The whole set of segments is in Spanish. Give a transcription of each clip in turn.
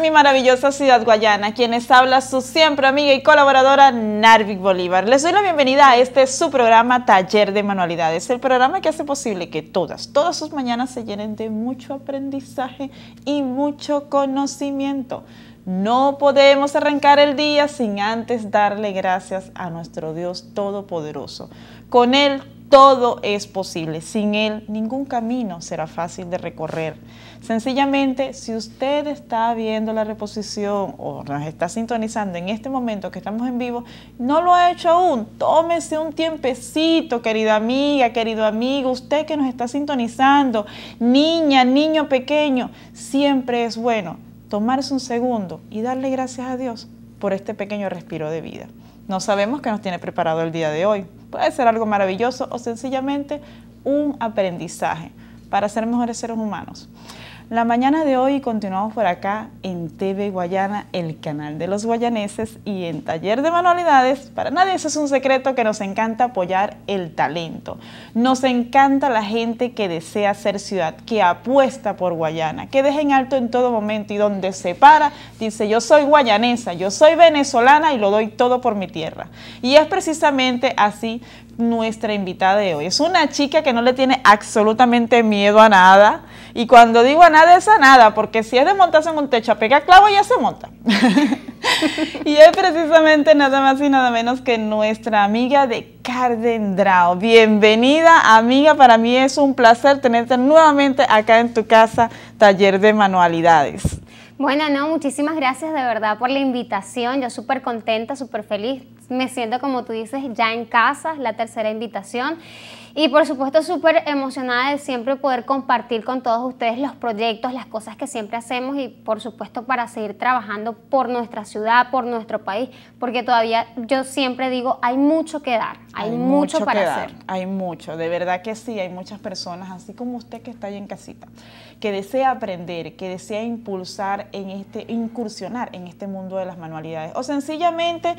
mi maravillosa ciudad guayana, quienes habla su siempre amiga y colaboradora Narvik Bolívar. Les doy la bienvenida a este su programa Taller de Manualidades, el programa que hace posible que todas, todas sus mañanas se llenen de mucho aprendizaje y mucho conocimiento. No podemos arrancar el día sin antes darle gracias a nuestro Dios Todopoderoso. Con Él todo es posible. Sin Él ningún camino será fácil de recorrer. Sencillamente, si usted está viendo la reposición o nos está sintonizando en este momento que estamos en vivo, no lo ha hecho aún, tómese un tiempecito, querida amiga, querido amigo, usted que nos está sintonizando, niña, niño pequeño, siempre es bueno tomarse un segundo y darle gracias a Dios por este pequeño respiro de vida. No sabemos qué nos tiene preparado el día de hoy. Puede ser algo maravilloso o sencillamente un aprendizaje para ser mejores seres humanos. La mañana de hoy continuamos por acá en TV Guayana, el canal de los guayaneses y en Taller de Manualidades. Para nadie eso es un secreto que nos encanta apoyar el talento. Nos encanta la gente que desea ser ciudad, que apuesta por Guayana, que deja en alto en todo momento y donde se para dice yo soy guayanesa, yo soy venezolana y lo doy todo por mi tierra. Y es precisamente así nuestra invitada de hoy. Es una chica que no le tiene absolutamente miedo a nada y cuando digo a nada es a nada, porque si es de montarse en un techo pega clavo y ya se monta. y es precisamente nada más y nada menos que nuestra amiga de Cardendrao. Bienvenida, amiga. Para mí es un placer tenerte nuevamente acá en tu casa, taller de manualidades. Bueno, no, muchísimas gracias de verdad por la invitación. Yo súper contenta, súper feliz. Me siento, como tú dices, ya en casa, la tercera invitación. Y por supuesto súper emocionada de siempre poder compartir con todos ustedes los proyectos, las cosas que siempre hacemos y por supuesto para seguir trabajando por nuestra ciudad, por nuestro país, porque todavía yo siempre digo, hay mucho que dar, hay, mucho, para hacer. hay mucho, de verdad que sí, hay muchas personas, así como usted que está ahí en casita que desea aprender, que desea impulsar en este, incursionar en este mundo de las manualidades o sencillamente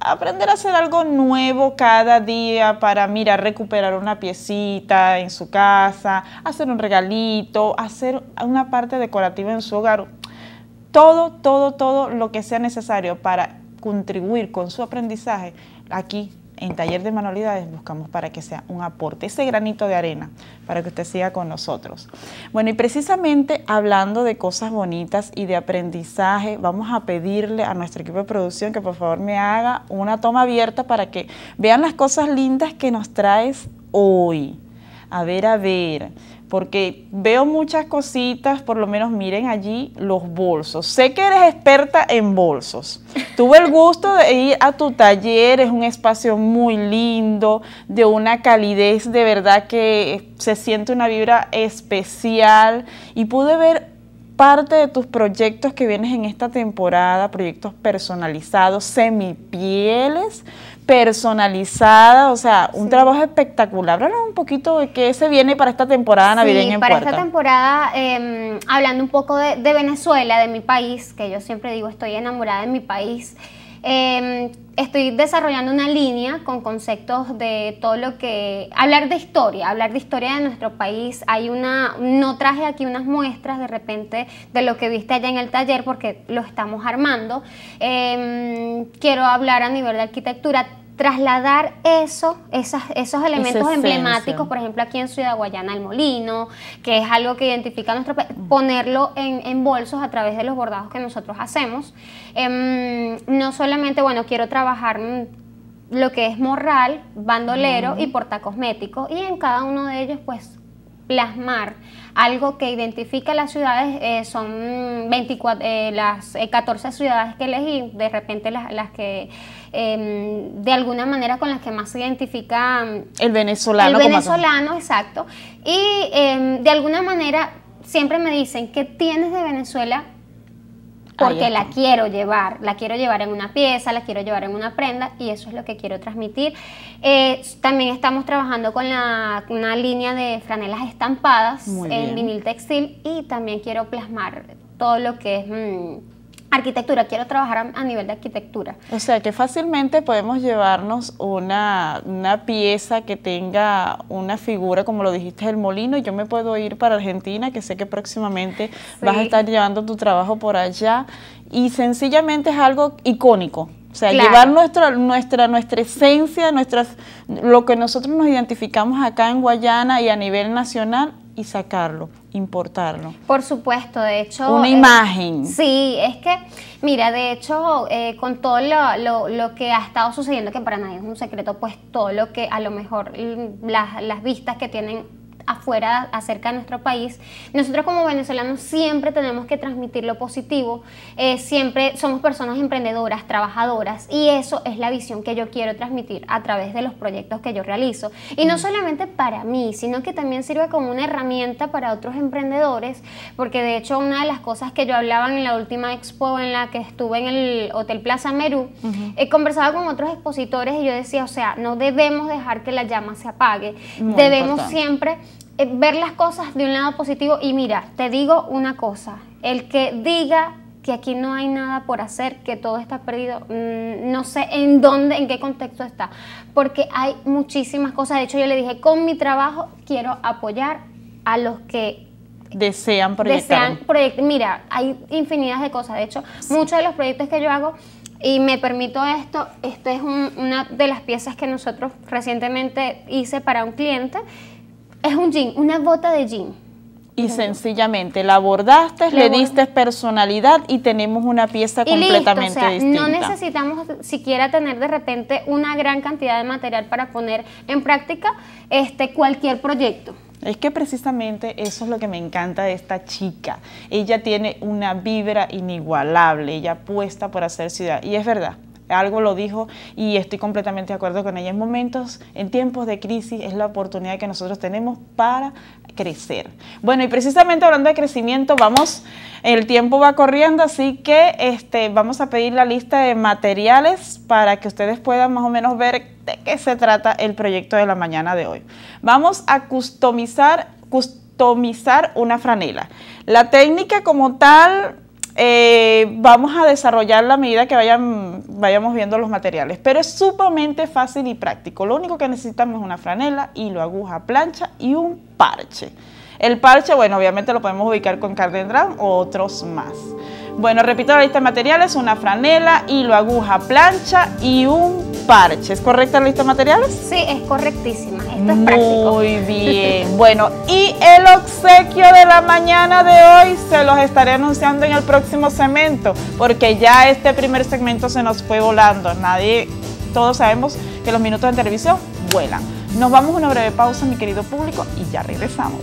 aprender a hacer algo nuevo cada día para, mira, recuperar una piecita en su casa, hacer un regalito, hacer una parte decorativa en su hogar. Todo, todo, todo lo que sea necesario para contribuir con su aprendizaje, aquí en Taller de Manualidades buscamos para que sea un aporte, ese granito de arena, para que usted siga con nosotros. Bueno, y precisamente hablando de cosas bonitas y de aprendizaje, vamos a pedirle a nuestro equipo de producción que por favor me haga una toma abierta para que vean las cosas lindas que nos traes hoy. A ver, a ver porque veo muchas cositas, por lo menos miren allí los bolsos. Sé que eres experta en bolsos. Tuve el gusto de ir a tu taller, es un espacio muy lindo, de una calidez de verdad que se siente una vibra especial y pude ver parte de tus proyectos que vienes en esta temporada, proyectos personalizados, semipieles, personalizada, o sea, un trabajo espectacular. Háblanos un poquito de qué se viene para esta temporada navideña sí, para esta temporada, em, hablando un poco de, de Venezuela, de mi país, que yo siempre digo, estoy enamorada de mi país. Em, estoy desarrollando una línea con conceptos de todo lo que... Hablar de historia, hablar de historia de nuestro país. Hay una... No traje aquí unas muestras de repente de lo que viste allá en el taller porque lo estamos armando. Em, quiero hablar a nivel de arquitectura trasladar eso, esas, esos elementos emblemáticos, por ejemplo, aquí en Ciudad Guayana el molino, que es algo que identifica a nuestro país, ponerlo en, bolsos a través de los bordados que nosotros hacemos. Em, no solamente, bueno, quiero trabajar lo que es morral, bandolero y porta y portacosmético, y en cada uno de ellos, pues, plasmar algo que identifica las ciudades, eh, son 24, eh, las 14 eh, ciudades que elegí, de repente las que Em, de alguna manera con las que más se identifica em, el venezolano. El venezolano, exacto. Y em, de alguna manera siempre me dicen, que tienes de Venezuela? Porque la quiero llevar, la quiero llevar en una pieza, la quiero llevar en una prenda y eso es lo que quiero transmitir. Eh, también estamos trabajando con una línea de franelas estampadas en vinil textil y también quiero plasmar todo lo que es... Mm, arquitectura, quiero trabajar a, nivel de arquitectura. O sea que fácilmente podemos llevarnos una, pieza que tenga una figura, como lo dijiste, el molino, yo me puedo ir para Argentina, que sé que próximamente vas a estar llevando tu trabajo por allá, y sencillamente es algo icónico. O sea, llevar nuestra, nuestra, nuestra esencia, nuestras, lo que nosotros nos identificamos acá en Guayana y a nivel nacional y sacarlo, importarlo. Por supuesto, de hecho... Una eh, imagen. Sí, es que, mira, de hecho, eh, con todo lo, lo, lo, que ha estado sucediendo, que para nadie es un secreto, pues todo lo que a lo mejor las, las vistas que tienen afuera acerca de nuestro país, nosotros como venezolanos siempre tenemos que transmitir lo positivo, eh, siempre somos personas emprendedoras, trabajadoras, y eso es la visión que yo quiero transmitir a través de los proyectos que yo realizo. Y no mm. solamente para mí, sino que también sirve como una herramienta para otros emprendedores, porque de hecho una de las cosas que yo hablaba en la última expo en la que estuve en el Hotel Plaza Merú, he eh, conversado con otros expositores y yo decía, o sea, no debemos dejar que la llama se apague, debemos siempre eh, ver las cosas de un lado positivo y mira, te digo una cosa, el que diga que aquí no hay nada por hacer, que todo está perdido, mm, no sé en dónde, en qué contexto está, porque hay muchísimas cosas, de hecho yo le dije, con mi trabajo quiero apoyar a los que desean proyectar. mira, hay infinidad de cosas, de hecho muchos de los proyectos que yo hago y me permito esto, esto es una de las piezas que nosotros recientemente hice para un cliente es un jean, una bota de jean. Y sencillamente la abordaste, le, diste personalidad y tenemos una pieza completamente distinta. No necesitamos siquiera tener de repente una gran cantidad de material para poner en práctica este cualquier proyecto. Es que precisamente eso es lo que me encanta de esta chica. Ella tiene una vibra inigualable, ella apuesta por hacer ciudad. Y es verdad, algo lo dijo y estoy completamente de acuerdo con ella. En momentos, en tiempos de crisis, es la oportunidad que nosotros tenemos para crecer. Bueno, y precisamente hablando de crecimiento, vamos, el tiempo va corriendo, así que este, vamos a pedir la lista de materiales para que ustedes puedan más o menos ver de qué se trata el proyecto de la mañana de hoy. Vamos a customizar, customizar una franela. La técnica como tal eh, vamos a desarrollarla a medida que vayan, vayamos viendo los materiales. Pero es sumamente fácil y práctico. Lo único que necesitamos es una franela, hilo, aguja, plancha y un parche. El parche, bueno, obviamente lo podemos ubicar con Cardendram o otros más. Bueno, repito la lista de materiales, una franela, hilo, aguja, plancha y un parche. ¿Es correcta la lista de materiales? Sí, es correctísima. Esto es Muy práctico. bien. bueno, y el obsequio de la mañana de hoy se los estaré anunciando en el próximo segmento, porque ya este primer segmento se nos fue volando. Nadie, todos sabemos que los minutos de televisión vuelan. Nos vamos a una breve pausa, mi querido público, y ya regresamos.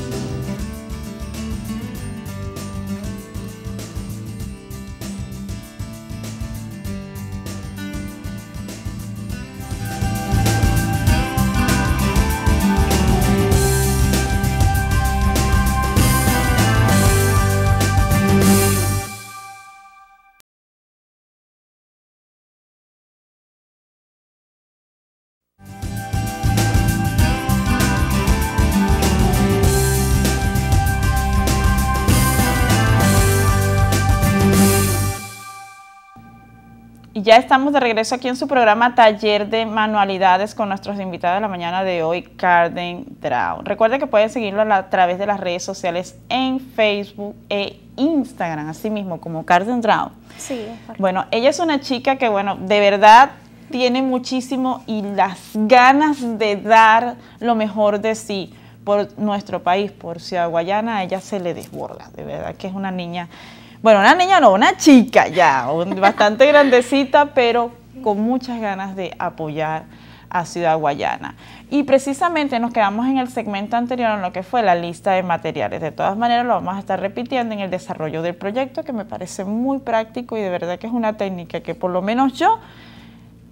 ya estamos de regreso aquí en su programa Taller de Manualidades con nuestros invitados de la mañana de hoy, Carden Draw. Recuerda que puedes seguirlo a, través de las redes sociales en Facebook e Instagram, así mismo como Carden Draw. Sí. Bueno, ella es una chica que, bueno, de verdad tiene muchísimo y las ganas de dar lo mejor de sí por nuestro país, por Ciudad Guayana, ella se le desborda, de verdad que es una niña bueno, una niña no, una chica ya, bastante grandecita, pero con muchas ganas de apoyar a Ciudad Guayana. Y precisamente nos quedamos en el segmento anterior en lo que fue la lista de materiales. De todas maneras, lo vamos a estar repitiendo en el desarrollo del proyecto, que me parece muy práctico y de verdad que es una técnica que por lo menos yo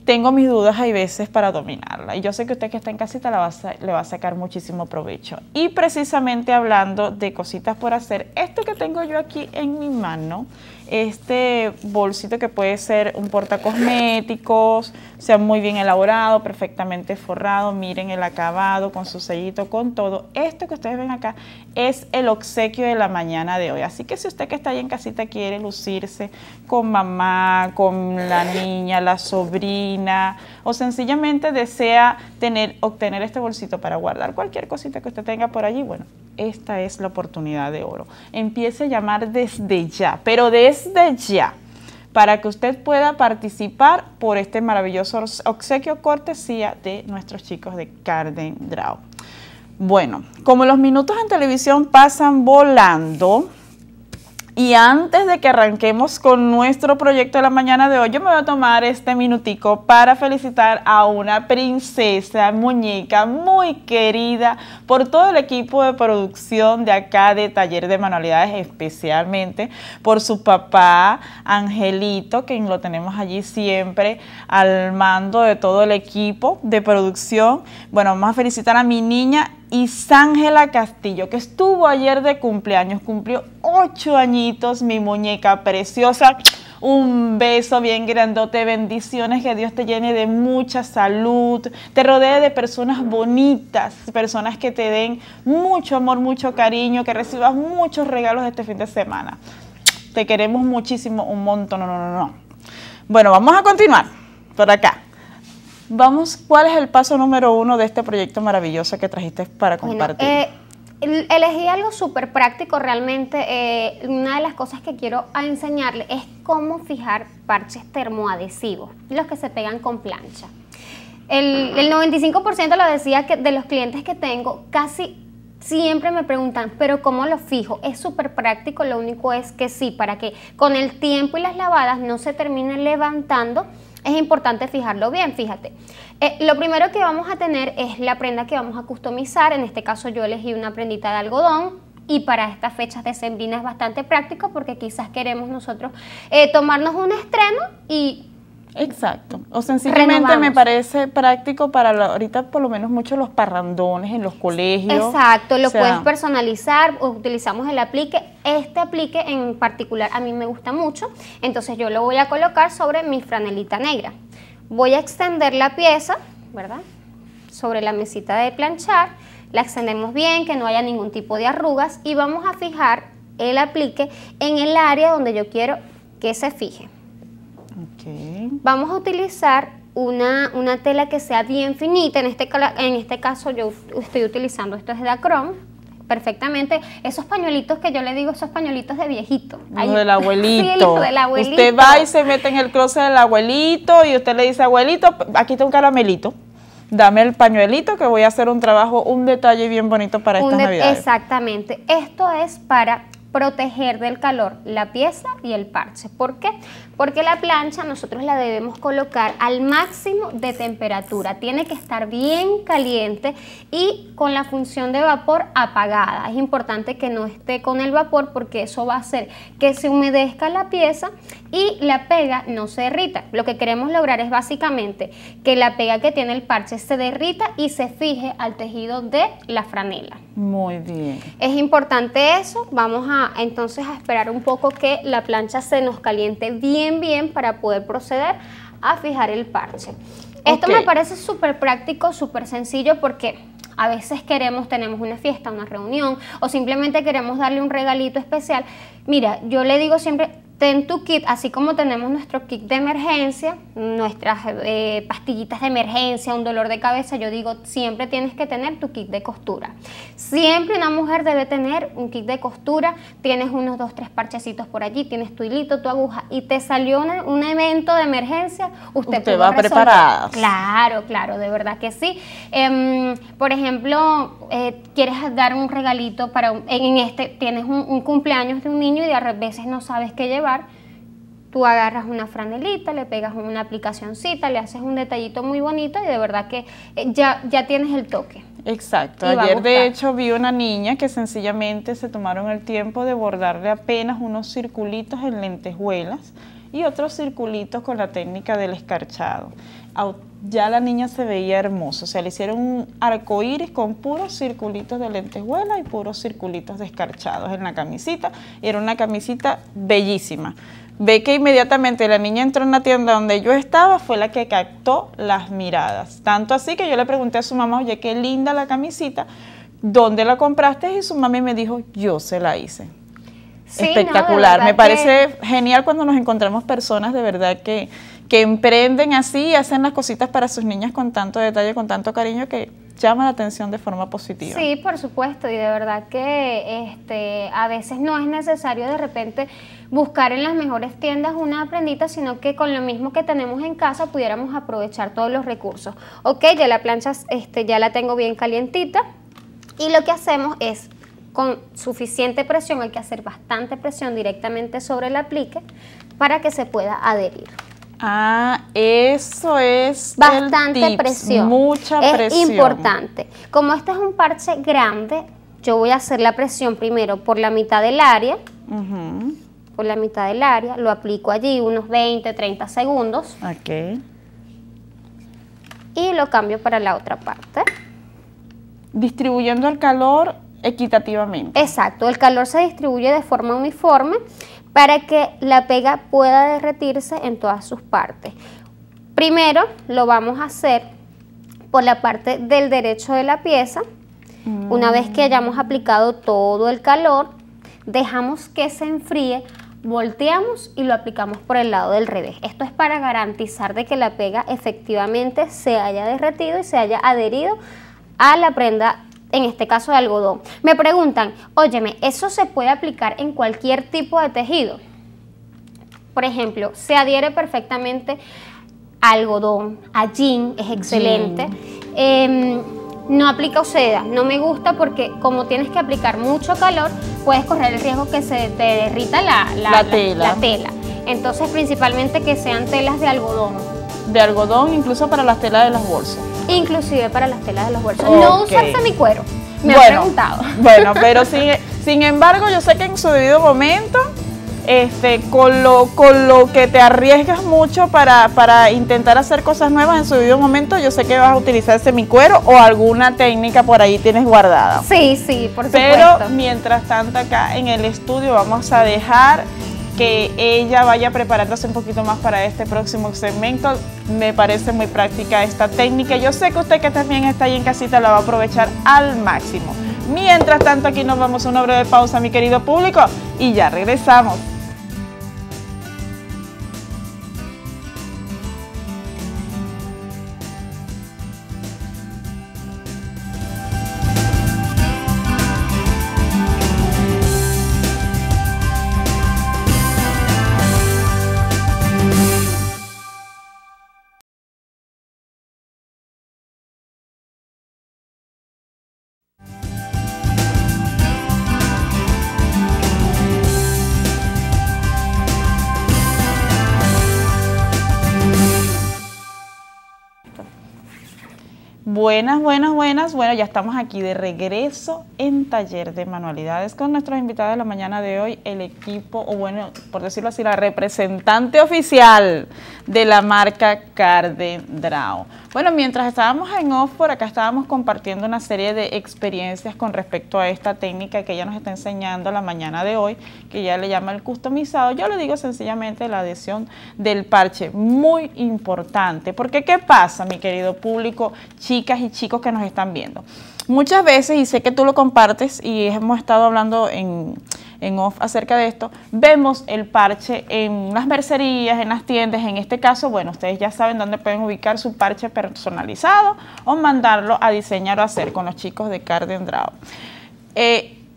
tengo mis dudas hay veces para dominarla. Y yo sé que usted que está en casita la le va a sacar muchísimo provecho. Y precisamente hablando de cositas por hacer, esto que tengo yo aquí en mi mano este bolsito que puede ser un porta cosméticos, sea muy bien elaborado, perfectamente forrado, miren el acabado con su sellito, con todo. Esto que ustedes ven acá es el obsequio de la mañana de hoy. Así que si usted que está ahí en casita quiere lucirse con mamá, con la niña, la sobrina, o sencillamente desea tener, obtener este bolsito para guardar cualquier cosita que usted tenga por allí, bueno, esta es la oportunidad de oro. Empiece a llamar desde ya, pero de desde ya para que usted pueda participar por este maravilloso obsequio cortesía de nuestros chicos de Carden Draw. Bueno, como los minutos en televisión pasan volando, y antes de que arranquemos con nuestro proyecto de la mañana de hoy, yo me voy a tomar este minutico para felicitar a una princesa muñeca muy querida por todo el equipo de producción de acá de Taller de Manualidades, especialmente por su papá Angelito, quien lo tenemos allí siempre al mando de todo el equipo de producción. Bueno, vamos a felicitar a mi niña Ángela Castillo, que estuvo ayer de cumpleaños, cumplió ocho añitos, mi muñeca preciosa. Un beso bien grandote, bendiciones, que Dios te llene de mucha salud, te rodee de personas bonitas, personas que te den mucho amor, mucho cariño, que recibas muchos regalos este fin de semana. Te queremos muchísimo, un montón, no, no, no, no. Bueno, vamos a continuar por acá. Vamos, ¿cuál es el paso número uno de este proyecto maravilloso que trajiste para compartir? Eh, elegí algo súper práctico realmente. Eh, una de las cosas que quiero enseñarles es cómo fijar parches termoadhesivos, los que se pegan con plancha. El, 95% lo decía que de los clientes que tengo, casi siempre me preguntan, pero ¿cómo lo fijo? Es súper práctico, lo único es que sí, para que con el tiempo y las lavadas no se termine levantando es importante fijarlo bien, fíjate. Eh, lo primero que vamos a tener es la prenda que vamos a customizar, en este caso yo elegí una prendita de algodón, y para estas fechas de sembrina es bastante práctico porque quizás queremos nosotros eh, tomarnos un estreno y Exacto. O sencillamente me parece práctico para ahorita por lo menos muchos los parrandones en los colegios. Exacto, lo puedes personalizar, utilizamos el aplique. Este aplique en particular a mí me gusta mucho, entonces yo lo voy a colocar sobre mi franelita negra. Voy a extender la pieza, ¿verdad? Sobre la mesita de planchar, la extendemos bien, que no haya ningún tipo de arrugas y vamos a fijar el aplique en el área donde yo quiero que se fije. Vamos a utilizar una, una, tela que sea bien finita. En este, en este caso yo estoy utilizando, esto es de Dacron perfectamente esos pañuelitos que yo le digo, esos pañuelitos de viejito. Los del, abuelito. del abuelito. Usted va y se mete en el closet del abuelito y usted le dice, abuelito, aquí está un caramelito. Dame el pañuelito que voy a hacer un trabajo, un detalle bien bonito para esta Navidad. Exactamente. Esto es para proteger del calor la pieza y el parche. ¿Por qué? Porque la plancha nosotros la debemos colocar al máximo de temperatura. Tiene que estar bien caliente y con la función de vapor apagada. Es importante que no esté con el vapor porque eso va a hacer que se humedezca la pieza y la pega no se derrita. Lo que queremos lograr es básicamente que la pega que tiene el parche se derrita y se fije al tejido de la franela. Muy bien. Es importante eso. Vamos a entonces a esperar un poco que la plancha se nos caliente bien bien para poder proceder a fijar el parche. Esto me parece súper práctico, súper sencillo porque a veces queremos, tenemos una fiesta, una reunión o simplemente queremos darle un regalito especial. Mira, yo le digo siempre, Ten tu kit, así como tenemos nuestro kit de emergencia, nuestras eh, pastillitas de emergencia, un dolor de cabeza, yo digo, siempre tienes que tener tu kit de costura. Siempre una mujer debe tener un kit de costura, tienes unos dos, tres parchecitos por allí, tienes tu hilito, tu aguja y te salió un evento de emergencia, usted, usted va preparada. Claro, claro, de verdad que sí. Em, por ejemplo, eh, quieres dar un regalito para, en este, tienes un, cumpleaños de un niño y a veces no sabes qué llevar tú agarras una franelita, le pegas una aplicacioncita, le haces un detallito muy bonito y de verdad que eh, ya, ya tienes el toque. Exacto. Ayer de hecho vi una niña que sencillamente se tomaron el tiempo de bordarle apenas unos circulitos en lentejuelas y otros circulitos con la técnica del escarchado ya la niña se veía hermosa. O sea, le hicieron un arco iris con puros circulitos de lentejuela y puros circulitos descarchados en la camisita. era una camisita bellísima. Ve que inmediatamente la niña entró en la tienda donde yo estaba, fue la que captó las miradas. Tanto así que yo le pregunté a su mamá, oye, qué linda la camisita, ¿dónde la compraste? Y su mami me dijo, yo se la hice. Espectacular. me parece genial cuando nos encontramos personas de verdad que que emprenden así y hacen las cositas para sus niñas con tanto detalle, con tanto cariño que llama la atención de forma positiva. Sí, por supuesto, y de verdad que este, a veces no es necesario de repente buscar en las mejores tiendas una prendita, sino que con lo mismo que tenemos en casa pudiéramos aprovechar todos los recursos. Ok, ya la plancha este, ya la tengo bien calientita y lo que hacemos es con suficiente presión, hay que hacer bastante presión directamente sobre el aplique para que se pueda adherir. Ah, eso es bastante el Mucha presión. Mucha es importante. Como este es un parche grande, yo voy a hacer la presión primero por la mitad del área. Por la mitad del área, lo aplico allí unos 20, 30 segundos. Ok. Y lo cambio para la otra parte. Distribuyendo el calor equitativamente. Exacto, el calor se distribuye de forma uniforme para que la pega pueda derretirse en todas sus partes. Primero lo vamos a hacer por la parte del derecho de la pieza. Una vez que hayamos aplicado todo el calor, dejamos que se enfríe, volteamos y lo aplicamos por el lado del revés. Esto es para garantizar de que la pega efectivamente se haya derretido y se haya adherido a la prenda en este caso de algodón. Me preguntan, óyeme, ¿eso se puede aplicar en cualquier tipo de tejido? Por ejemplo, se adhiere perfectamente a algodón, a jean, es excelente. Em, no aplica seda, no me gusta porque como tienes que aplicar mucho calor, puedes correr el riesgo que se te derrita la tela. Entonces, principalmente que sean telas de algodón de algodón, incluso para las telas de las bolsas. Inclusive para las telas de las bolsas. No usar semicuero, me bueno, preguntado. Bueno, pero sin, sin embargo, yo sé que en su debido momento este, con, lo, que te arriesgas mucho para, para, intentar hacer cosas nuevas en su debido momento, yo sé que vas a utilizar semicuero o alguna técnica por ahí tienes guardada. Sí, sí, por supuesto. Pero mientras tanto acá en el estudio vamos a dejar que ella vaya preparándose un poquito más para este próximo segmento. Me parece muy práctica esta técnica. Yo sé que usted que también está ahí en casita la va a aprovechar al máximo. Mientras tanto, aquí nos vamos a una breve pausa, mi querido público, y ya regresamos. Buenas, buenas, buenas. Bueno, ya estamos aquí de regreso en Taller de Manualidades con nuestros invitados de la mañana de hoy, el equipo, o bueno, por decirlo así, la representante oficial de la marca Carden Draw. Bueno, mientras estábamos en off, por acá estábamos compartiendo una serie de experiencias con respecto a esta técnica que ella nos está enseñando la mañana de hoy, que ya le llama el customizado. Yo le digo sencillamente la adhesión del parche, muy importante, porque ¿qué pasa, mi querido público, chicas y chicos que nos están viendo? Muchas veces, y sé que tú lo compartes y hemos estado hablando en en off acerca de esto, vemos el parche en las mercerías, en las tiendas, en este caso, bueno, ustedes ya saben dónde pueden ubicar su parche personalizado o mandarlo a diseñar o hacer con los chicos de Carden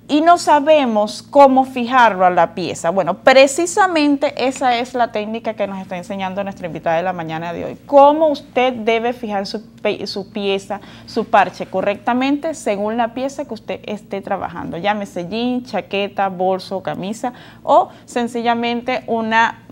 y no sabemos cómo fijarlo a la pieza. Bueno, precisamente esa es la técnica que nos está enseñando nuestra invitada de la mañana de hoy. Cómo usted debe fijar su, pieza, su parche correctamente según la pieza que usted esté trabajando. Llámese jean, chaqueta, bolso, camisa o sencillamente una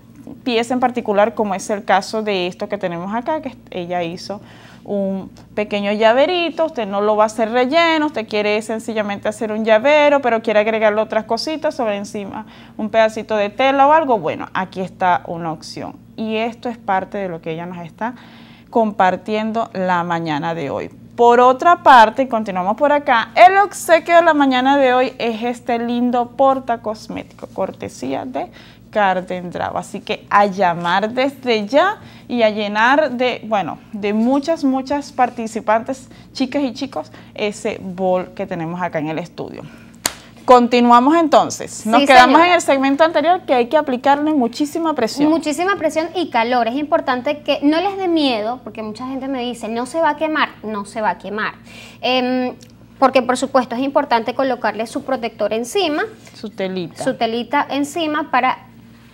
pieza en particular como es el caso de esto que tenemos acá que ella hizo un pequeño llaverito, usted no lo va a hacer relleno, usted quiere sencillamente hacer un llavero, pero quiere agregarle otras cositas sobre encima, un pedacito de tela o algo, bueno, aquí está una opción. Y esto es parte de lo que ella nos está compartiendo la mañana de hoy. Por otra parte, continuamos por acá, el obsequio de la mañana de hoy es este lindo porta cosmético, cortesía de Carden Así que a llamar desde ya y a llenar de, bueno, de muchas, muchas participantes, chicas y chicos, ese bol que tenemos acá en el estudio. Continuamos entonces. Nos quedamos en el segmento anterior que hay que aplicarle muchísima presión. Muchísima presión y calor. Es importante que no les dé miedo, porque mucha gente me dice, no se va a quemar, no se va a quemar. Em, porque por supuesto es importante colocarle su protector encima. Su telita. Su telita encima para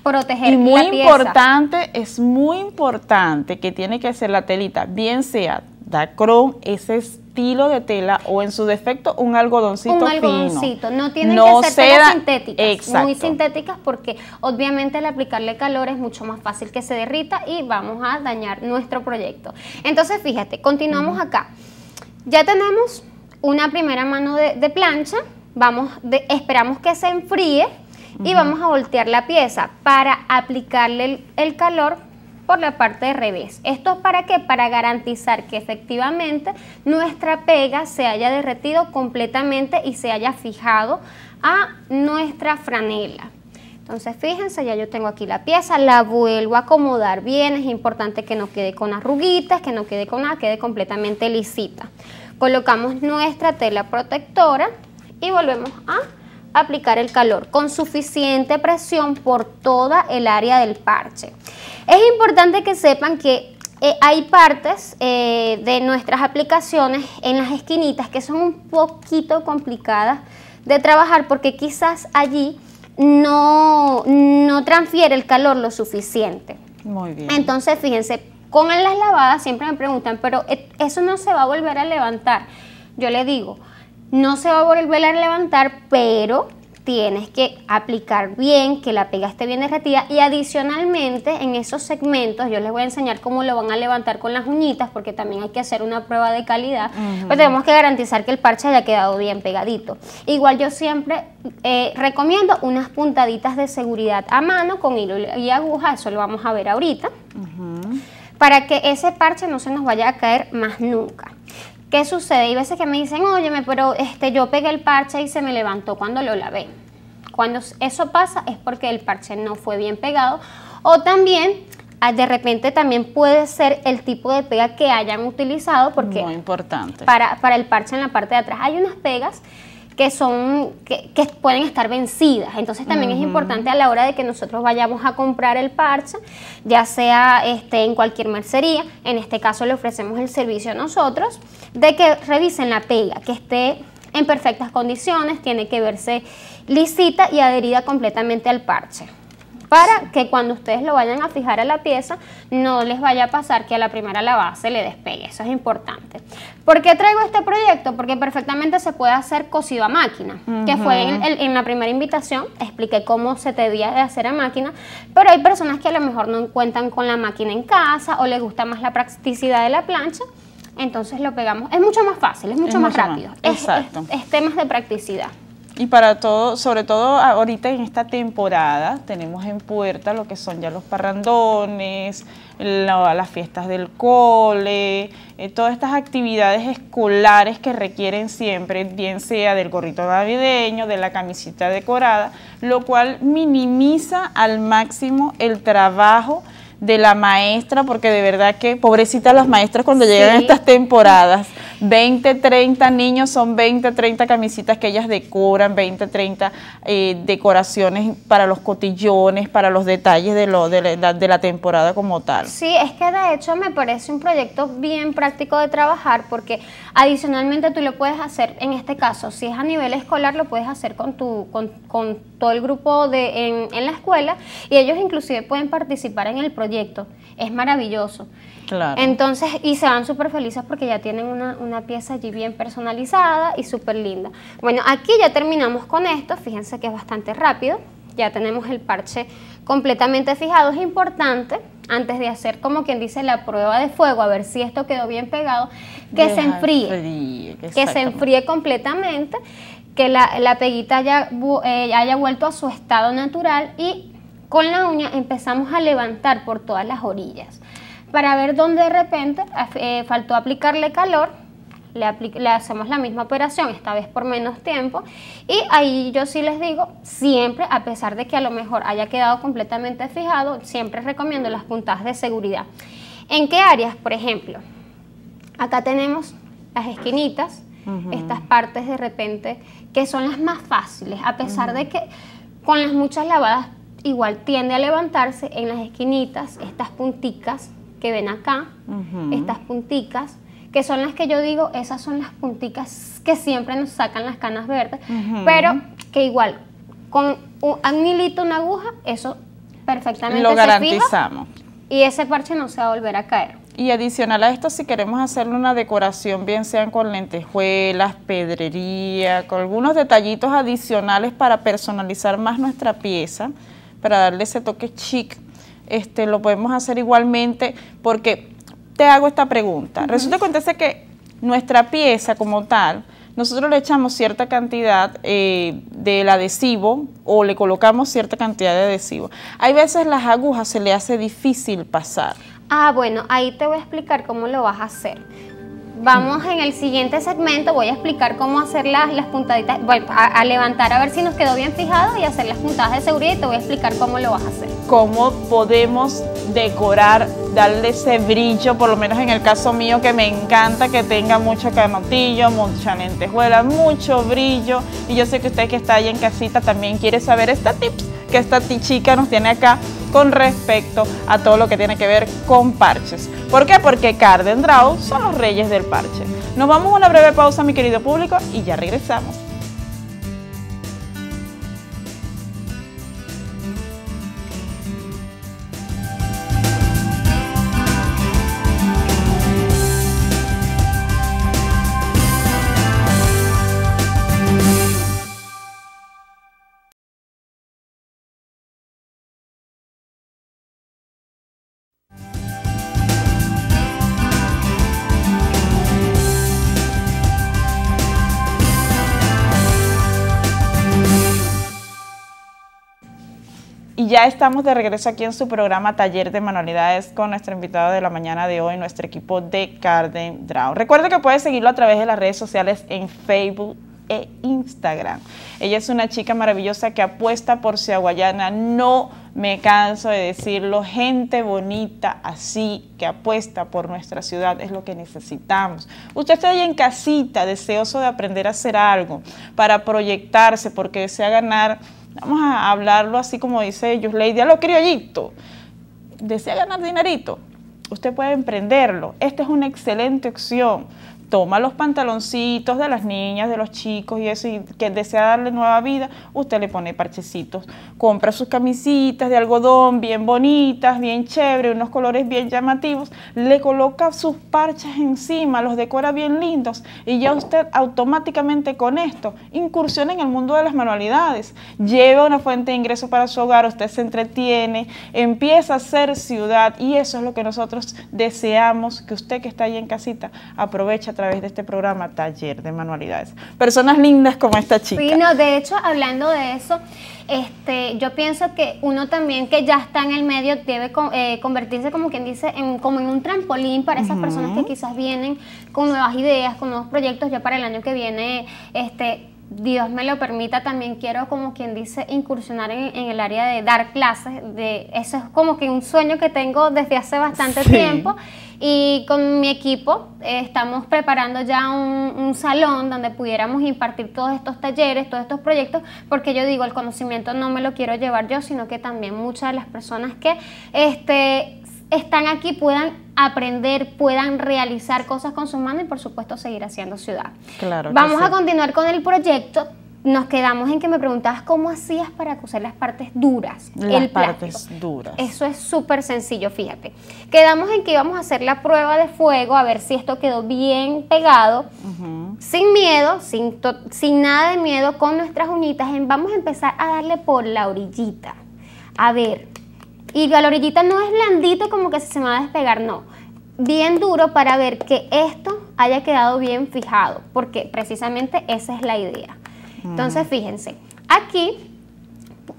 proteger y muy importante es muy importante que tiene que ser la telita bien sea Dacron ese es estilo de tela o en su defecto un algodoncito, un algodoncito. No tienen que ser telas sintéticas, muy sintéticas porque obviamente al aplicarle calor es mucho más fácil que se derrita y vamos a dañar nuestro proyecto. Entonces, fíjate, continuamos acá. Ya tenemos una primera mano de, plancha, vamos esperamos que se enfríe y vamos a voltear la pieza para aplicarle el calor por la parte de revés. ¿Esto es para qué? Para garantizar que efectivamente nuestra pega se haya derretido completamente y se haya fijado a nuestra franela. Entonces fíjense, ya yo tengo aquí la pieza, la vuelvo a acomodar bien, es importante que no quede con arruguitas, que no quede con nada, quede completamente lisita. Colocamos nuestra tela protectora y volvemos a aplicar el calor con suficiente presión por toda el área del parche. Es importante que sepan que eh, hay partes eh, de nuestras aplicaciones en las esquinitas que son un poquito complicadas de trabajar porque quizás allí no, no transfiere el calor lo suficiente. Muy bien. Entonces, fíjense, con las lavadas siempre me preguntan, pero eh, eso no se va a volver a levantar. Yo le digo, no se va a volver a levantar, pero tienes que aplicar bien, que la pega esté bien derretida y adicionalmente en esos segmentos, yo les voy a enseñar cómo lo van a levantar con las uñitas porque también hay que hacer una prueba de calidad, Pues pero tenemos que garantizar que el parche haya quedado bien pegadito. Igual yo siempre eh, recomiendo unas puntaditas de seguridad a mano con hilo y aguja, eso lo vamos a ver ahorita, para que ese parche no se nos vaya a caer más nunca. ¿Qué sucede? Hay veces que me dicen, óyeme, pero este, yo pegué el parche y se me levantó cuando lo lavé. Cuando eso pasa es porque el parche no fue bien pegado o también ah, de repente también puede ser el tipo de pega que hayan utilizado porque muy importante para, para el parche en la parte de atrás hay unas pegas que son que, pueden estar vencidas. Entonces también es importante a la hora de que nosotros vayamos a comprar el parche, ya sea este, en cualquier mercería, en este caso le ofrecemos el servicio a nosotros, de que revisen la pega, que esté en perfectas condiciones, tiene que verse lisita y adherida completamente al parche para que cuando ustedes lo vayan a fijar a la pieza no les vaya a pasar que a la primera la base le despegue, eso es importante. ¿Por qué traigo este proyecto? Porque perfectamente se puede hacer cosido a máquina, que fue en, la primera invitación, expliqué cómo se te debía de hacer a máquina, pero hay personas que a lo mejor no cuentan con la máquina en casa o les gusta más la practicidad de la plancha entonces lo pegamos. Es mucho más fácil, es mucho, más, rápido. Exacto. es, temas de practicidad. Y para todo, sobre todo ahorita en esta temporada, tenemos en puerta lo que son ya los parrandones, las fiestas del cole, eh, todas estas actividades escolares que requieren siempre, bien sea del gorrito navideño, de la camisita decorada, lo cual minimiza al máximo el trabajo de la maestra, porque de verdad que pobrecitas las maestras cuando llegan estas temporadas. 20, 30 niños, son 20, 30 camisetas que ellas decoran, 20, 30 eh, decoraciones para los cotillones, para los detalles de, lo, de, la, temporada como tal. Sí, es que de hecho me parece un proyecto bien práctico de trabajar, porque adicionalmente tú lo puedes hacer, en este caso, si es a nivel escolar, lo puedes hacer con, tu, con, con todo el grupo de, en, en la escuela y ellos inclusive pueden participar en el proyecto es maravilloso. Entonces, y se van súper felices porque ya tienen una, pieza allí bien personalizada y súper linda. Bueno, aquí ya terminamos con esto. Fíjense que es bastante rápido. Ya tenemos el parche completamente fijado. Es importante, antes de hacer como quien dice la prueba de fuego, a ver si esto quedó bien pegado, que se enfríe. que se enfríe completamente que la, peguita eh, haya, vuelto a su estado natural y con la uña empezamos a levantar por todas las orillas para ver dónde de repente eh, faltó aplicarle calor. Le, hacemos la misma operación, esta vez por menos tiempo. Y ahí yo sí les digo, siempre, a pesar de que a lo mejor haya quedado completamente fijado, siempre recomiendo las puntadas de seguridad. ¿En qué áreas? Por ejemplo, acá tenemos las esquinitas, estas partes de repente que son las más fáciles, a pesar de que con las muchas lavadas igual tiende a levantarse en las esquinitas, estas punticas que ven acá, estas punticas, que son las que yo digo, esas son las punticas que siempre nos sacan las canas verdes, pero que igual, con un, anilito, una aguja, eso perfectamente Lo garantizamos. y ese parche no se va a volver a caer. Y adicional a esto, si queremos hacerle una decoración, bien sean con lentejuelas, pedrería, con algunos detallitos adicionales para personalizar más nuestra pieza, para darle ese toque chic. Este, lo podemos hacer igualmente porque te hago esta pregunta. Resulta que que nuestra pieza como tal, nosotros le echamos cierta cantidad eh, del adhesivo o le colocamos cierta cantidad de adhesivo. Hay veces las agujas se le hace difícil pasar. Ah, bueno, ahí te voy a explicar cómo lo vas a hacer. Vamos en el siguiente segmento, voy a explicar cómo hacer las, puntaditas, bueno, a, levantar a ver si nos quedó bien fijado y hacer las puntadas de seguridad y te voy a explicar cómo lo vas a hacer. Cómo podemos decorar, darle ese brillo, por lo menos en el caso mío que me encanta que tenga mucho canotillo, mucha lentejuela, mucho brillo y yo sé que usted que está ahí en casita también quiere saber esta tips que esta chica nos tiene acá con respecto a todo lo que tiene que ver con parches. ¿Por qué? Porque Carden Draw son los reyes del parche. Nos vamos a una breve pausa, mi querido público, y ya regresamos. Y ya estamos de regreso aquí en su programa Taller de Manualidades con nuestro invitado de la mañana de hoy, nuestro equipo de Carden Draw. Recuerda que puedes seguirlo a través de las redes sociales en Facebook e Instagram. Ella es una chica maravillosa que apuesta por Ciaguayana. No me canso de decirlo, gente bonita así que apuesta por nuestra ciudad es lo que necesitamos. Usted está ahí en casita, deseoso de aprender a hacer algo para proyectarse porque desea ganar vamos a hablarlo así como dice lady a lo criollitos, desea ganar dinerito, usted puede emprenderlo. Esta es una excelente opción toma los pantaloncitos de las niñas, de los chicos y eso, y que desea darle nueva vida, usted le pone parchecitos. Compra sus camisitas de algodón bien bonitas, bien chévere, unos colores bien llamativos, le coloca sus parches encima, los decora bien lindos y ya usted automáticamente con esto incursiona en el mundo de las manualidades. Lleva una fuente de ingreso para su hogar, usted se entretiene, empieza a ser ciudad y eso es lo que nosotros deseamos que usted que está ahí en casita aproveche también través de este programa Taller de Manualidades. Personas lindas como esta chica. Sí, no, de hecho, hablando de eso, este, yo pienso que uno también que ya está en el medio debe eh, convertirse como quien dice en, como en un trampolín para esas personas que quizás vienen con nuevas ideas, con nuevos proyectos ya para el año que viene, este, Dios me lo permita, también quiero, como quien dice, incursionar en, el área de dar clases. De, eso es como que un sueño que tengo desde hace bastante tiempo. Y con mi equipo eh, estamos preparando ya un, un, salón donde pudiéramos impartir todos estos talleres, todos estos proyectos, porque yo digo, el conocimiento no me lo quiero llevar yo, sino que también muchas de las personas que este, están aquí puedan aprender, puedan realizar cosas con sus manos y por supuesto seguir haciendo ciudad. Claro. Vamos a continuar con el proyecto. Nos quedamos en que me preguntabas cómo hacías para coser las partes duras. Las partes duras. Eso es súper sencillo, fíjate. Quedamos en que íbamos a hacer la prueba de fuego, a ver si esto quedó bien pegado, sin miedo, sin, sin nada de miedo, con nuestras uñitas. vamos a empezar a darle por la orillita. A ver, y la orillita no es blandito como que se me va a despegar, no. Bien duro para ver que esto haya quedado bien fijado, porque precisamente esa es la idea. Entonces, mm. fíjense, aquí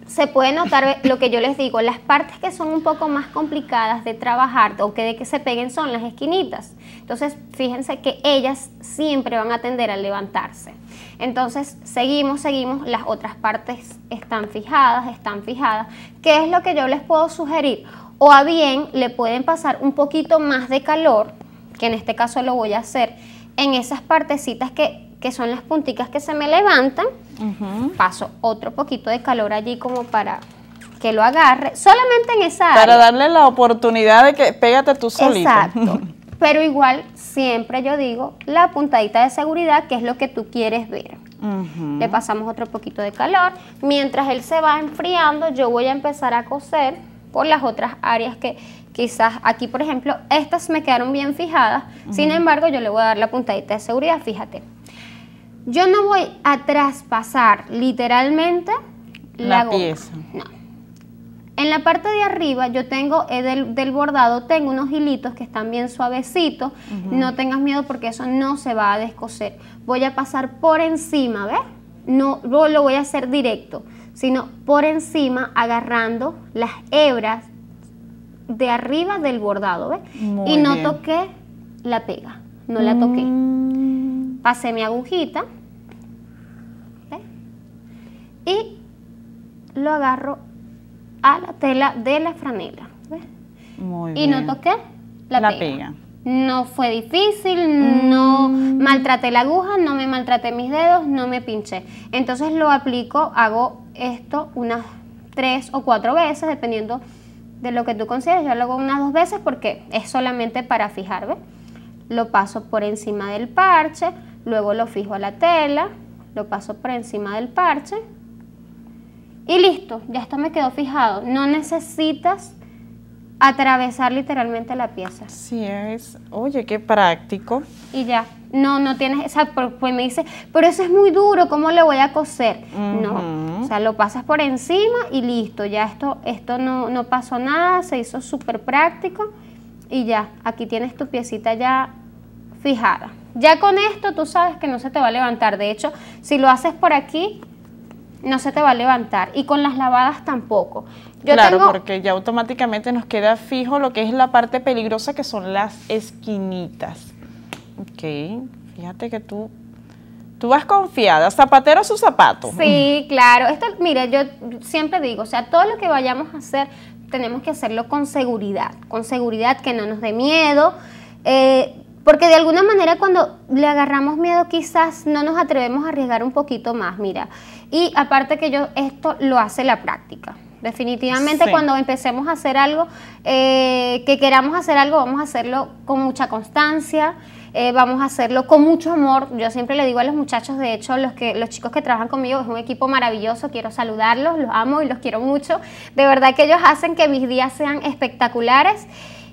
se puede notar lo que yo les digo, las partes que son un poco más complicadas de trabajar o que de que se peguen son las esquinitas. Entonces, fíjense que ellas siempre van a tender a levantarse. Entonces seguimos, seguimos, las otras partes están fijadas, están fijadas. ¿Qué es lo que yo les puedo sugerir? O a bien le pueden pasar un poquito más de calor, que en este caso lo voy a hacer, en esas partecitas que, que son las punticas que se me levantan. Paso otro poquito de calor allí como para que lo agarre, solamente en esa área. Para darle la oportunidad de que pégate tú solito. Exacto. pero igual siempre yo digo la puntadita de seguridad, que es lo que tú quieres ver. Le pasamos otro poquito de calor. Mientras él se va enfriando, yo voy a empezar a coser por las otras áreas que quizás aquí, por ejemplo, estas me quedaron bien fijadas. Sin embargo, yo le voy a dar la puntadita de seguridad, fíjate. Yo no voy a traspasar literalmente la, pieza. No en la parte de arriba yo tengo eh, del, bordado, tengo unos hilitos que están bien suavecitos, no tengas miedo porque eso no se va a descoser. Voy a pasar por encima, ¿ves? No, lo voy a hacer directo, sino por encima agarrando las hebras de arriba del bordado, ¿ves? y no toqué la pega, no la toqué. Mm. Pasé mi agujita y lo agarro a la tela de la franela. y no toqué la, pega. No fue difícil, no mm. maltraté la aguja, no me maltraté mis dedos, no me pinché. Entonces lo aplico, hago esto unas tres o cuatro veces, dependiendo de lo que tú consideres. Yo lo hago unas dos veces porque es solamente para fijar, ¿ves? Lo paso por encima del parche, luego lo fijo a la tela, lo paso por encima del parche, y listo, ya esto me quedó fijado. No necesitas atravesar literalmente la pieza. Sí es. Oye, qué práctico. Y ya. No, no tienes, o sea, pues me dice, pero eso es muy duro, ¿cómo le voy a coser? No, o sea, lo pasas por encima y listo, ya esto, esto no, no pasó nada, se hizo súper práctico y ya, aquí tienes tu piecita ya fijada. Ya con esto tú sabes que no se te va a levantar, de hecho, si lo haces por aquí, no se te va a levantar y con las lavadas tampoco. claro, porque ya automáticamente nos queda fijo lo que es la parte peligrosa que son las esquinitas. Ok, fíjate que tú Tú vas confiada, zapatero a su zapato. Sí, claro. Esto, mire, yo siempre digo, o sea, todo lo que vayamos a hacer, tenemos que hacerlo con seguridad, con seguridad que no nos dé miedo, eh, porque de alguna manera cuando le agarramos miedo quizás no nos atrevemos a arriesgar un poquito más. Mira, y aparte que yo, esto lo hace la práctica. Definitivamente cuando empecemos a hacer algo, eh, que queramos hacer algo, vamos a hacerlo con mucha constancia, eh, vamos a hacerlo con mucho amor. Yo siempre le digo a los muchachos, de hecho, los, que, los chicos que trabajan conmigo, es un equipo maravilloso, quiero saludarlos, los amo y los quiero mucho. De verdad que ellos hacen que mis días sean espectaculares.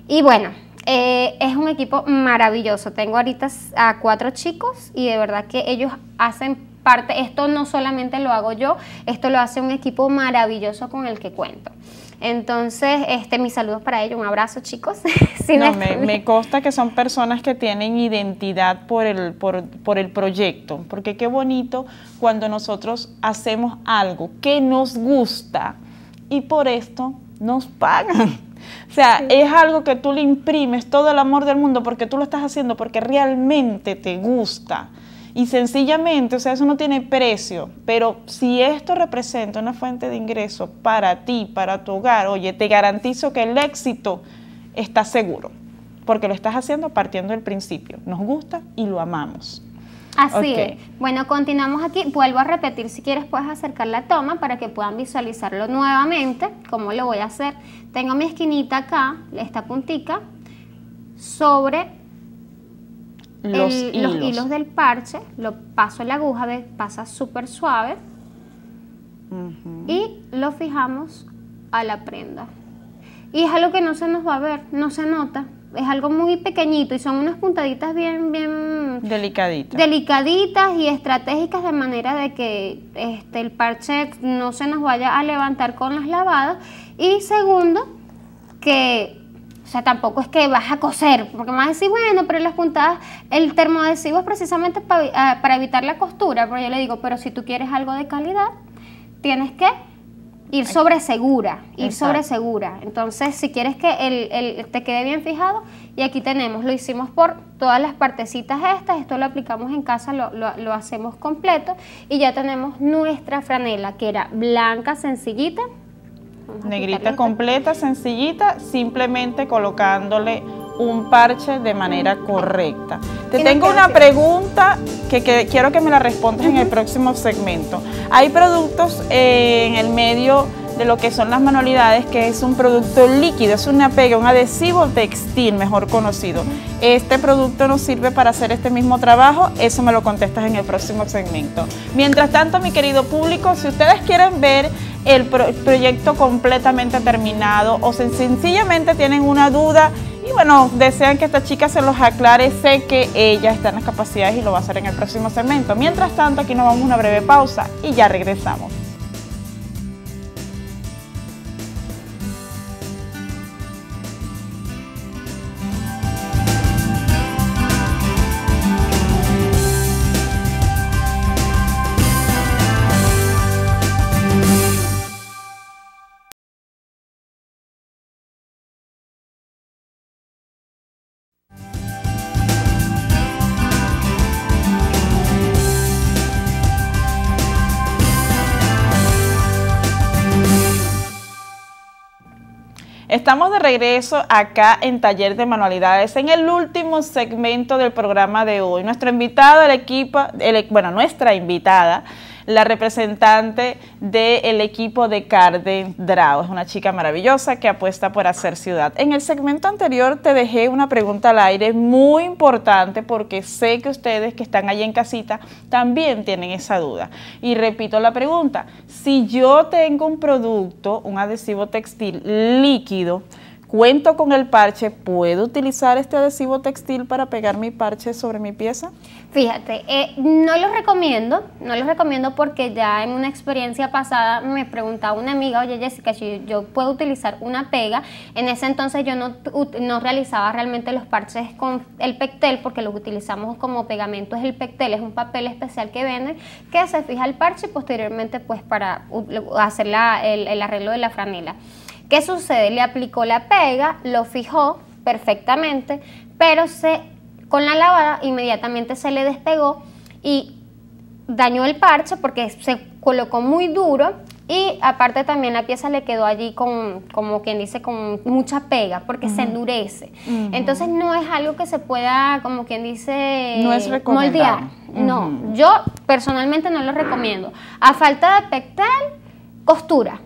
Y bueno, eh, es un equipo maravilloso. Tengo ahorita a cuatro chicos y de verdad que ellos hacen esto no solamente lo hago yo, esto lo hace un equipo maravilloso con el que cuento. Entonces, este, mis saludos para ellos, un abrazo chicos. no, me, me, consta que son personas que tienen identidad por el, por, el proyecto, porque qué bonito cuando nosotros hacemos algo que nos gusta y por esto nos pagan. O sea, es algo que tú le imprimes todo el amor del mundo porque tú lo estás haciendo porque realmente te gusta. Y sencillamente, o sea, eso no tiene precio, pero si esto representa una fuente de ingreso para ti, para tu hogar, oye, te garantizo que el éxito está seguro, porque lo estás haciendo partiendo del principio. Nos gusta y lo amamos. Así es. Bueno, continuamos aquí. Vuelvo a repetir, si quieres puedes acercar la toma para que puedan visualizarlo nuevamente, cómo lo voy a hacer. Tengo mi esquinita acá, esta puntica, sobre los, hilos. del parche, lo paso en la aguja, pasa súper suave y lo fijamos a la prenda. Y es algo que no se nos va a ver, no se nota. Es algo muy pequeñito y son unas puntaditas bien, bien... Delicaditas. Delicaditas y estratégicas de manera de que este, el parche no se nos vaya a levantar con las lavadas. Y segundo, que sea, tampoco es que vas a coser, porque me vas a decir, bueno, pero las puntadas, el termoadhesivo es precisamente eh, para, evitar la costura, pero yo le digo, pero si tú quieres algo de calidad, tienes que ir sobre segura, ir sobre segura. Entonces, si quieres que el, te quede bien fijado, y aquí tenemos, lo hicimos por todas las partecitas estas, esto lo aplicamos en casa, lo hacemos completo, y ya tenemos nuestra franela, que era blanca, sencillita, Negrita completa, sencillita, simplemente colocándole un parche de manera correcta. Te tengo una pregunta que, quiero que me la respondas en el próximo segmento. Hay productos eh, en el medio de lo que son las manualidades, que es un producto líquido, es una pega, un adhesivo textil, mejor conocido. Este producto nos sirve para hacer este mismo trabajo, eso me lo contestas en el próximo segmento. Mientras tanto, mi querido público, si ustedes quieren ver el proyecto completamente terminado o sencillamente tienen una duda y bueno, desean que esta chica se los aclare, sé que ella está en las capacidades y lo va a hacer en el próximo segmento. Mientras tanto, aquí nos vamos a una breve pausa y ya regresamos. Estamos de regreso acá en Taller de Manualidades, en el último segmento del programa de hoy. Nuestro invitado, el equipo, bueno, nuestra invitada, la representante del equipo de Carden Drao Es una chica maravillosa que apuesta por hacer ciudad. En el segmento anterior te dejé una pregunta al aire muy importante porque sé que ustedes que están allí en casita también tienen esa duda. Y repito la pregunta, si yo tengo un producto, un adhesivo textil líquido, cuento con el parche, ¿puedo utilizar este adhesivo textil para pegar mi parche sobre mi pieza? Fíjate, eh, no lo recomiendo, no lo recomiendo porque ya en una experiencia pasada me preguntaba una amiga, oye Jessica, si yo puedo utilizar una pega, en ese entonces yo no, realizaba realmente los parches con el pectel porque los utilizamos como pegamento, es el pectel, es un papel especial que venden que se fija el parche y posteriormente pues para hacer el arreglo de la franela. ¿Qué sucede? Le aplicó la pega, lo fijó perfectamente, pero se, con la lavada inmediatamente se le despegó y dañó el parche porque se colocó muy duro y aparte también la pieza le quedó allí con, como quien dice, con mucha pega, porque se endurece. Entonces no es algo que se pueda, como quien dice, no es moldear. No, yo personalmente no lo recomiendo. A falta de pectal, costura.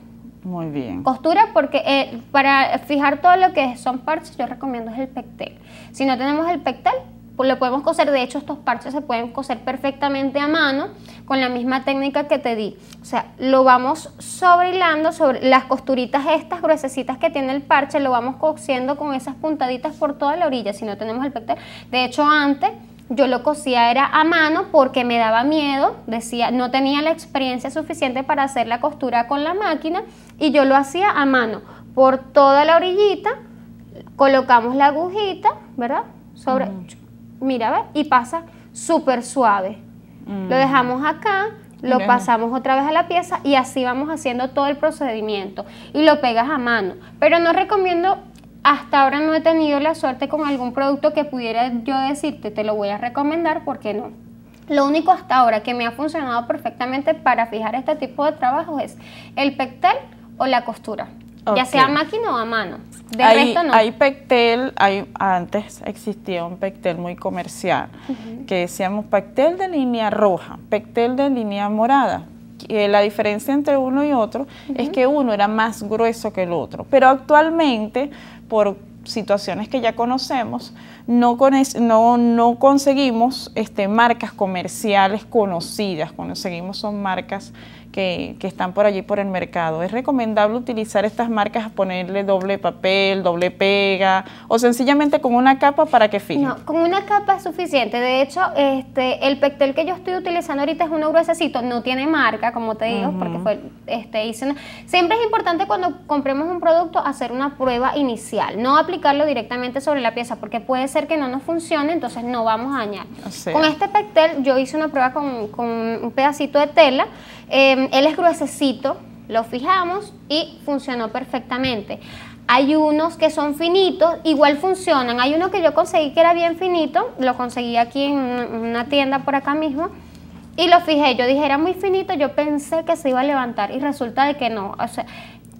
Muy bien. Costura porque eh, para fijar todo lo que son parches yo recomiendo es el pectel. Si no tenemos el pectel, pues lo podemos coser. De hecho, estos parches se pueden coser perfectamente a mano con la misma técnica que te di. O sea, lo vamos sobre sobre las costuritas estas gruesecitas que tiene el parche, lo vamos cosiendo con esas puntaditas por toda la orilla, si no tenemos el pectel. De hecho, antes yo lo cosía era a mano porque me daba miedo, decía, no tenía la experiencia suficiente para hacer la costura con la máquina y yo lo hacía a mano. Por toda la orillita colocamos la agujita, ¿verdad? Sobre, mira, ¿ves? Y pasa súper suave. Lo mm. dejamos acá, lo pasamos otra vez a la pieza y así vamos haciendo todo el procedimiento. Y lo pegas a mano. Pero no recomiendo hasta ahora no he tenido la suerte con algún producto que pudiera yo decirte, te lo voy a recomendar, porque no? Lo único hasta ahora que me ha funcionado perfectamente para fijar este tipo de trabajos es el pectel o la costura, ya sea a máquina o a mano. De hay, resto no. Hay pectel, hay, antes existía un pectel muy comercial, que decíamos pectel de línea roja, pectel de línea morada, eh, la diferencia entre uno y otro es que uno era más grueso que el otro. Pero actualmente, por situaciones que ya conocemos, no, no, no conseguimos este, marcas comerciales conocidas, conseguimos son marcas que, están por allí por el mercado. Es recomendable utilizar estas marcas, a ponerle doble papel, doble pega o sencillamente con una capa para que fije. No, con una capa suficiente. De hecho, este, el pectel que yo estoy utilizando ahorita es uno gruesecito, no tiene marca, como te digo, porque fue, este, hice Siempre es importante cuando compremos un producto hacer una prueba inicial, no aplicarlo directamente sobre la pieza, porque puede ser que no nos funcione, entonces no vamos a dañar. Con este pectel yo hice una prueba con, un pedacito de tela. Eh, él es gruesecito, lo fijamos y funcionó perfectamente. Hay unos que son finitos, igual funcionan. Hay uno que yo conseguí que era bien finito, lo conseguí aquí en una tienda por acá mismo. Y lo fijé, yo dije, era muy finito, yo pensé que se iba a levantar y resulta de que no.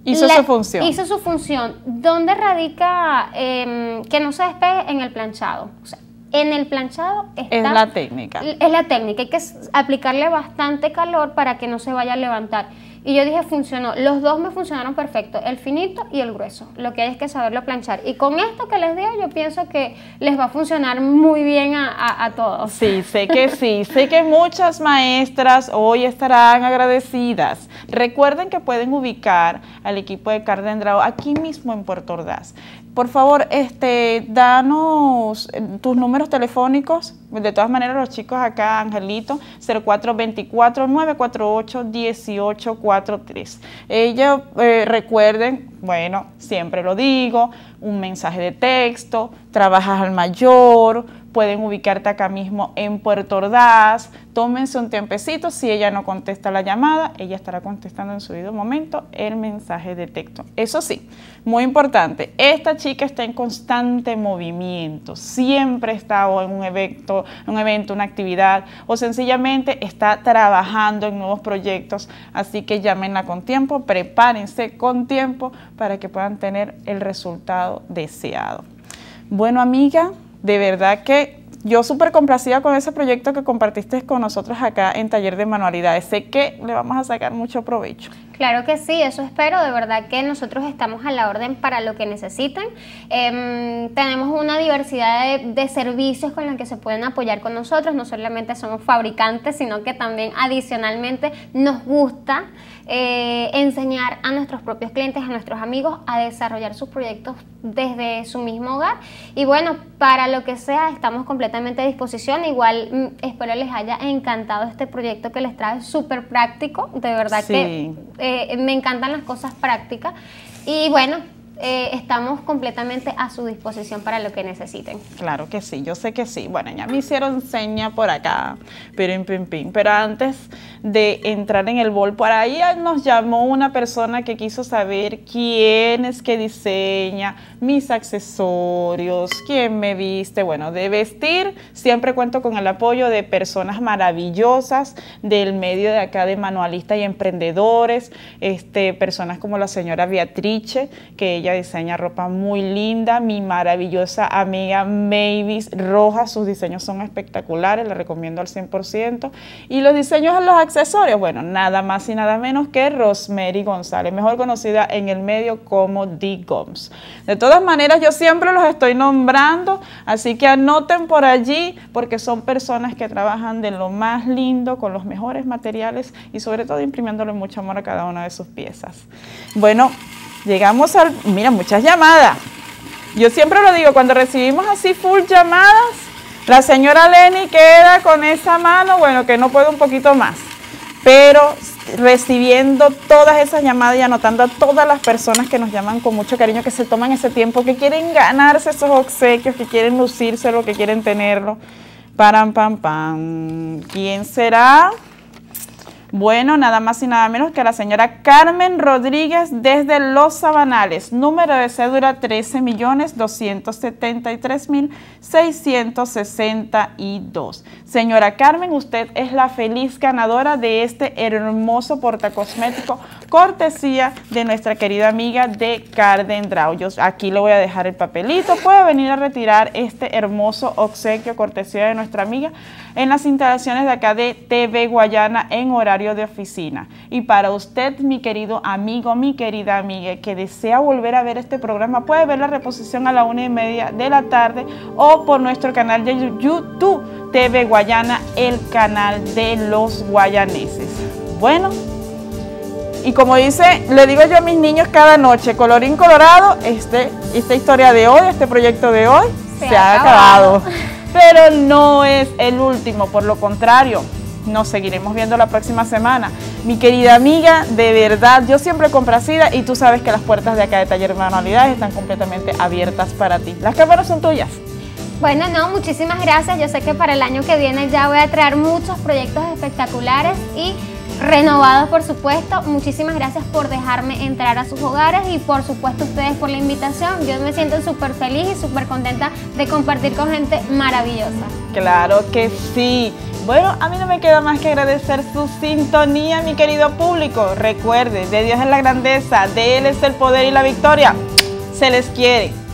hizo su función. Hizo su función. ¿Dónde radica em, que no se despegue en el planchado? O sea, en el planchado es la técnica. Es la técnica, hay que aplicarle bastante calor para que no se vaya a levantar. Y yo dije, funcionó. Los dos me funcionaron perfecto, el finito y el grueso. Lo que hay es que saberlo planchar. Y con esto que les digo, yo pienso que les va a funcionar muy bien a, todos. Sí, sé que sí. sé que muchas maestras hoy estarán agradecidas. Recuerden que pueden ubicar al equipo de Cardendrao aquí mismo en Puerto Ordaz. Por favor, este, danos eh, tus números telefónicos pues de todas maneras, los chicos acá, Angelito, 0424-948-1843. Ella, eh, recuerden, bueno, siempre lo digo, un mensaje de texto, trabajas al mayor, pueden ubicarte acá mismo en Puerto Ordaz, tómense un tiempecito, si ella no contesta la llamada, ella estará contestando en su debido momento el mensaje de texto. Eso sí, muy importante, esta chica está en constante movimiento, siempre está en un evento un evento, una actividad o sencillamente está trabajando en nuevos proyectos. Así que llámenla con tiempo, prepárense con tiempo para que puedan tener el resultado deseado. Bueno amiga, de verdad que yo súper complacida con ese proyecto que compartiste con nosotros acá en Taller de Manualidades. Sé que le vamos a sacar mucho provecho. Claro que sí, eso espero. De verdad que nosotros estamos a la orden para lo que necesiten. Em, tenemos una diversidad de servicios con los que se pueden apoyar con nosotros. No solamente somos fabricantes, sino que también adicionalmente nos gusta eh, enseñar a nuestros propios clientes, a nuestros amigos a desarrollar sus proyectos desde su mismo hogar. Y bueno, para lo que sea, estamos completamente a disposición. Igual mm, espero les haya encantado este proyecto que les trae súper práctico. De verdad que eh, me encantan las cosas prácticas. Y bueno, eh, estamos completamente a su disposición para lo que necesiten. Claro que sí, yo sé que sí. Bueno, ya me hicieron seña por acá, pero Pero antes de entrar en el bol, por ahí nos llamó una persona que quiso saber quién es que diseña mis accesorios, quién me viste. Bueno, de vestir siempre cuento con el apoyo de personas maravillosas del medio de acá de manualistas y emprendedores, este, personas como la señora Beatrice, que ella diseña ropa muy linda. Mi maravillosa amiga Mavis Rojas, sus diseños son espectaculares, le recomiendo al 100%. Y los diseños a los accesorios, bueno, nada más y nada menos que Rosemary González, mejor conocida en el medio como D. Gums. De todas maneras, yo siempre los estoy nombrando, así que anoten por allí porque son personas que trabajan de lo más lindo, con los mejores materiales y sobre todo imprimiéndole mucho amor a cada una de sus piezas. Bueno, Llegamos al... Mira, muchas llamadas. Yo siempre lo digo, cuando recibimos así full llamadas, la señora Lenny queda con esa mano, bueno, que no puede un poquito más. Pero recibiendo todas esas llamadas y anotando a todas las personas que nos llaman con mucho cariño, que se toman ese tiempo, que quieren ganarse esos obsequios, que quieren lucírselo, que quieren tenerlo. Param, pam, pam. ¿Quién será? Bueno, nada más y nada menos que la señora Carmen Rodríguez desde Los Sabanales, número de cédula 13.273.000 millones mil 662. Señora Carmen, usted es la feliz ganadora de este hermoso portacosmético cortesía de nuestra querida amiga de Carden aquí le voy a dejar el papelito. Puede venir a retirar este hermoso obsequio cortesía de nuestra amiga en las instalaciones de acá de TV Guayana en horario de oficina. Y para usted, mi querido amigo, mi querida amiga, que desea volver a ver este programa, puede ver la reposición a la una y media de la tarde o por nuestro canal de YouTube TV Guayana, el canal de los guayaneses. Bueno, y como dice, le digo yo a mis niños cada noche, colorín colorado, este, esta historia de hoy, este proyecto de hoy, se, ha acabado. Pero no es el último, por lo contrario, nos seguiremos viendo la próxima semana. Mi querida amiga, de verdad, yo siempre Sida y tú sabes que las puertas de acá de Taller Manualidades están completamente abiertas para ti. Las cámaras son tuyas. Bueno, no, muchísimas gracias. Yo sé que para el año que viene ya voy a traer muchos proyectos espectaculares y renovados, por supuesto. Muchísimas gracias por dejarme entrar a sus hogares y por supuesto ustedes por la invitación. Yo me siento súper feliz y súper contenta de compartir con gente maravillosa. Claro que sí. Bueno, a mí no me queda más que agradecer su sintonía, mi querido público. Recuerde, de Dios es la grandeza, de Él es el poder y la victoria. Se les quiere.